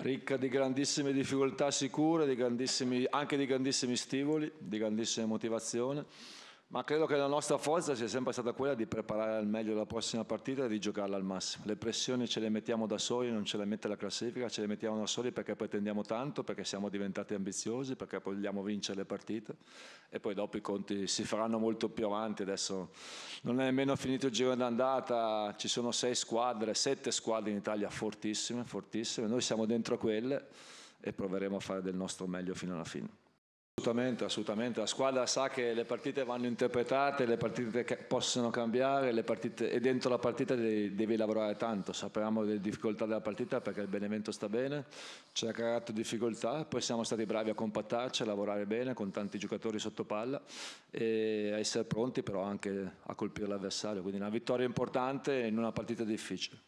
ricca di grandissime difficoltà sicure, di grandissimi, anche di grandissimi stimoli, di grandissima motivazione. Ma credo che la nostra forza sia sempre stata quella di preparare al meglio la prossima partita e di giocarla al massimo. Le pressioni ce le mettiamo da soli, non ce le mette la classifica, ce le mettiamo da soli perché pretendiamo tanto, perché siamo diventati ambiziosi, perché vogliamo vincere le partite e poi dopo i conti si faranno molto più avanti. Adesso non è nemmeno finito il giro d'andata, ci sono sei squadre, sette squadre in Italia fortissime, fortissime. Noi siamo dentro quelle e proveremo a fare del nostro meglio fino alla fine. Assolutamente, assolutamente. La squadra sa che le partite vanno interpretate, le partite possono cambiare partite, e dentro la partita devi, devi, lavorare tanto. Sapevamo delle difficoltà della partita perché il Benevento sta bene, ci ha creato difficoltà, poi siamo stati bravi a compattarci, a lavorare bene con tanti giocatori sotto palla e a essere pronti però anche a colpire l'avversario. Quindi una vittoria importante in una partita difficile.